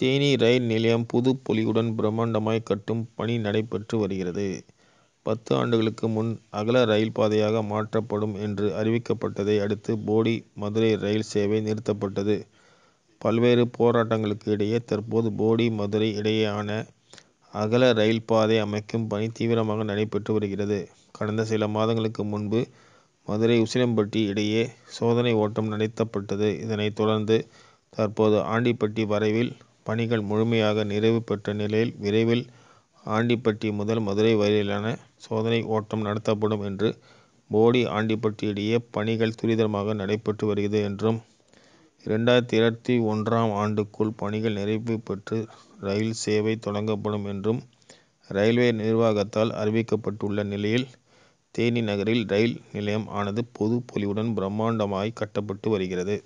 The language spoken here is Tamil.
தேனி ரயில் நிலையம் புது பொலிவுடன் பிரம்மாண்டமாய் கட்டும் பணி நடைபெற்று வருகிறது. பத்து ஆண்டுகளுக்கு முன் அகல ரயில் பாதையாக மாற்றப்படும் என்று அறிவிக்கப்பட்டதை அடுத்து போடி மதுரை ரயில் சேவை நிறுத்தப்பட்டது. பல்வேறு போராட்டங்களுக்கு இடையே தற்போது போடி மதுரை இடையேயான அகல ரயில் பாதை அமைக்கும் பணி தீவிரமாக நடைபெற்று வருகிறது. கடந்த சில மாதங்களுக்கு முன்பு மதுரை உசிலம்பட்டி இடையே சோதனை ஓட்டம் நடத்தப்பட்டது. இதனை தொடர்ந்து தற்போது ஆண்டிபட்டி வரைவில் பணிகள் முழுமையாக நிறைவு பெற்ற நிலையில் விரைவில் ஆண்டிப்பட்டி முதல் மதுரை வரையிலான சோதனை ஓட்டம் நடத்தப்படும் என்று போடி ஆண்டிப்பட்டியிடையே இடையே பணிகள் துரிதமாக நடைபெற்று வருகிறது என்றும் இரண்டாயிரத்தி இருபத்தி ஒன்றாம் ஆண்டுக்குள் பணிகள் நிறைவு பெற்று ரயில் சேவை தொடங்கப்படும் என்றும் ரயில்வே நிர்வாகத்தால் அறிவிக்கப்பட்டுள்ள நிலையில் தேனி நகரில் ரயில் நிலையம் ஆனது பொது பொலிவுடன் பிரம்மாண்டமாய் கட்டப்பட்டு வருகிறது